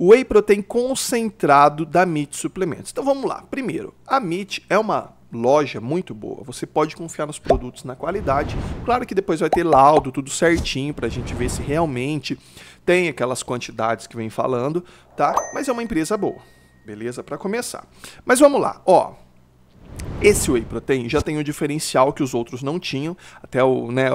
o whey protein concentrado da MIT Suplementos. Então vamos lá. Primeiro, a MIT é uma loja muito boa. Você pode confiar nos produtos, na qualidade. Claro que depois vai ter laudo, tudo certinho para a gente ver se realmente tem aquelas quantidades que vem falando, tá? Mas é uma empresa boa. Beleza? Para começar. Mas vamos lá. Ó, esse whey protein já tem um diferencial que os outros não tinham, até o, né,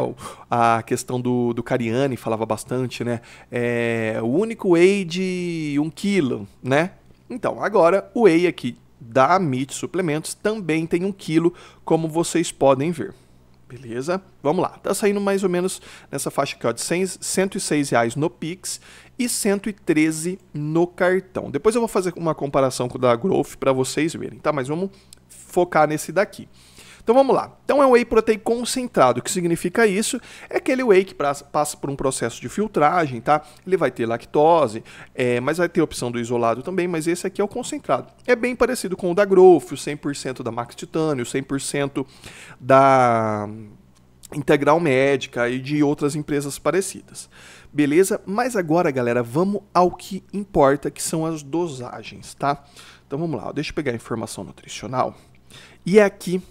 a questão do, do Cariani falava bastante, né? É, o único whey de 1 um quilo, né? Então, agora o whey aqui da MIT Suplementos também tem 1 um quilo, como vocês podem ver. Beleza? Vamos lá. Tá saindo mais ou menos nessa faixa aqui, ó, de 100, 106 reais no Pix e 113 no cartão. Depois eu vou fazer uma comparação com o da Growth para vocês verem, tá? Mas vamos focar nesse daqui. Então vamos lá. Então é um whey protein concentrado. O que significa isso? É aquele whey que passa por um processo de filtragem, tá? Ele vai ter lactose, é, mas vai ter a opção do isolado também, mas esse aqui é o concentrado. É bem parecido com o da Growth, o 100% da Max Titânio, 100% da Integral Médica e de outras empresas parecidas. Beleza? Mas agora, galera, vamos ao que importa, que são as dosagens, tá? Então vamos lá, deixa eu pegar a informação nutricional. E é aqui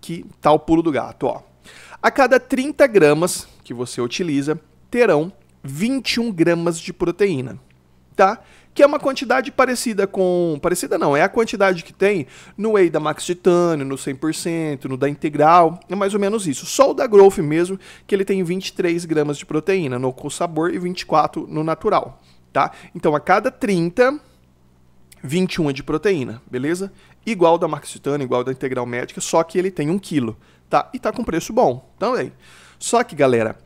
que tá o pulo do gato, ó. A cada 30 gramas que você utiliza, terão 21 gramas de proteína, tá? Que é uma quantidade parecida com... Parecida não, é a quantidade que tem no whey da Max Titânio, no 100%, no da Integral, é mais ou menos isso. Só o da Growth mesmo, que ele tem 23 gramas de proteína, no com sabor e 24 no natural, tá? Então, a cada 30 21 é de proteína, beleza? Igual da Marxitana, igual da Integral Médica, só que ele tem 1 kg, tá? E tá com preço bom também. Só que, galera,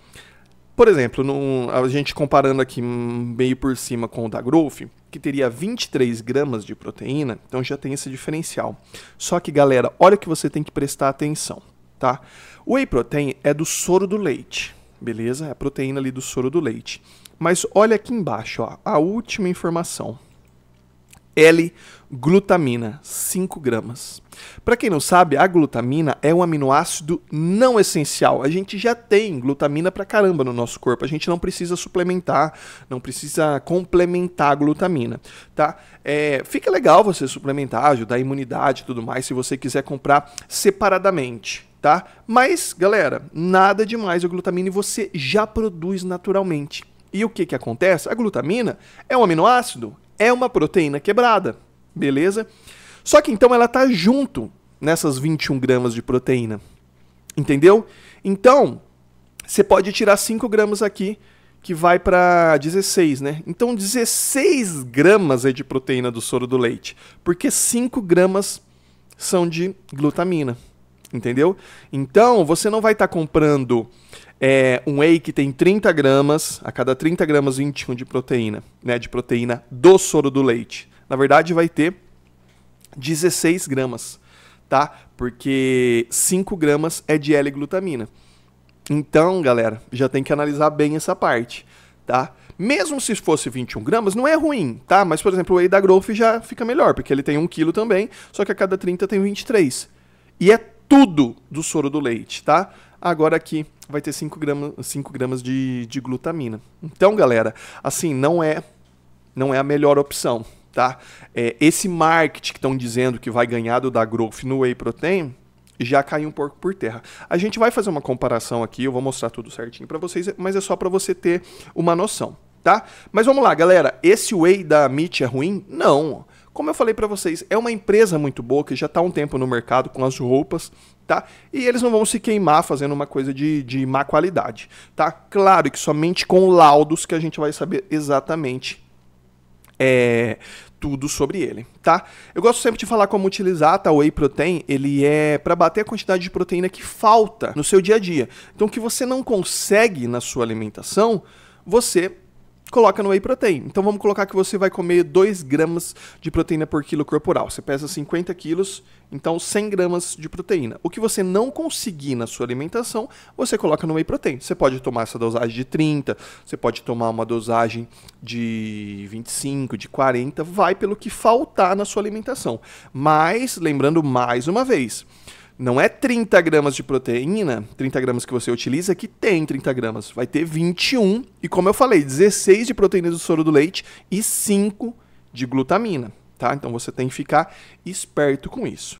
por exemplo, no, a gente comparando aqui meio por cima com o da Growth, que teria 23 gramas de proteína, então já tem esse diferencial. Só que, galera, olha que você tem que prestar atenção, tá? O whey protein é do soro do leite, beleza? É a proteína ali do soro do leite. Mas olha aqui embaixo, ó, a última informação, L-glutamina, 5 gramas. Para quem não sabe, a glutamina é um aminoácido não essencial. A gente já tem glutamina pra caramba no nosso corpo. A gente não precisa suplementar, não precisa complementar a glutamina, tá? É, fica legal você suplementar, ajudar a imunidade e tudo mais, se você quiser comprar separadamente, tá? Mas, galera, nada demais a glutamina e você já produz naturalmente. E o que, que acontece? A glutamina é um aminoácido, é uma proteína quebrada, beleza? Só que então ela está junto nessas 21 gramas de proteína, entendeu? Então, você pode tirar 5 gramas aqui, que vai para 16, né? Então, 16 gramas é de proteína do soro do leite, porque 5 gramas são de glutamina, entendeu? Então, você não vai estar tá comprando é, um whey que tem 30 gramas, a cada 30 gramas, 21 de proteína, né? De proteína do soro do leite. Na verdade, vai ter 16 gramas, tá? Porque 5 gramas é de L-glutamina. Então, galera, já tem que analisar bem essa parte, tá? Mesmo se fosse 21 gramas, não é ruim, tá? Mas, por exemplo, o whey da Growth já fica melhor, porque ele tem 1 quilo também, só que a cada 30 tem 23. E é tudo do soro do leite, tá? Agora aqui vai ter 5 gramas, 5 gramas de, de glutamina. Então, galera, assim, não é, não é a melhor opção, tá? É, esse marketing que estão dizendo que vai ganhar do da Growth no Whey Protein, já caiu um pouco por terra. A gente vai fazer uma comparação aqui, eu vou mostrar tudo certinho para vocês, mas é só para você ter uma noção, tá? Mas vamos lá, galera, esse whey da Meet é ruim? Não. Como eu falei para vocês, é uma empresa muito boa que já está há um tempo no mercado com as roupas tá? E eles não vão se queimar fazendo uma coisa de, de má qualidade, tá? Claro que somente com laudos que a gente vai saber exatamente é, tudo sobre ele, tá? Eu gosto sempre de falar como utilizar tá? o whey protein, ele é para bater a quantidade de proteína que falta no seu dia a dia. Então, o que você não consegue na sua alimentação, você coloca no whey protein. Então vamos colocar que você vai comer 2 gramas de proteína por quilo corporal. Você pesa 50 quilos, então 100 gramas de proteína. O que você não conseguir na sua alimentação, você coloca no whey protein. Você pode tomar essa dosagem de 30, você pode tomar uma dosagem de 25, de 40, vai pelo que faltar na sua alimentação. Mas, lembrando mais uma vez, não é 30 gramas de proteína, 30 gramas que você utiliza, que tem 30 gramas. Vai ter 21, e como eu falei, 16 de proteína do soro do leite e 5 de glutamina, tá? Então você tem que ficar esperto com isso.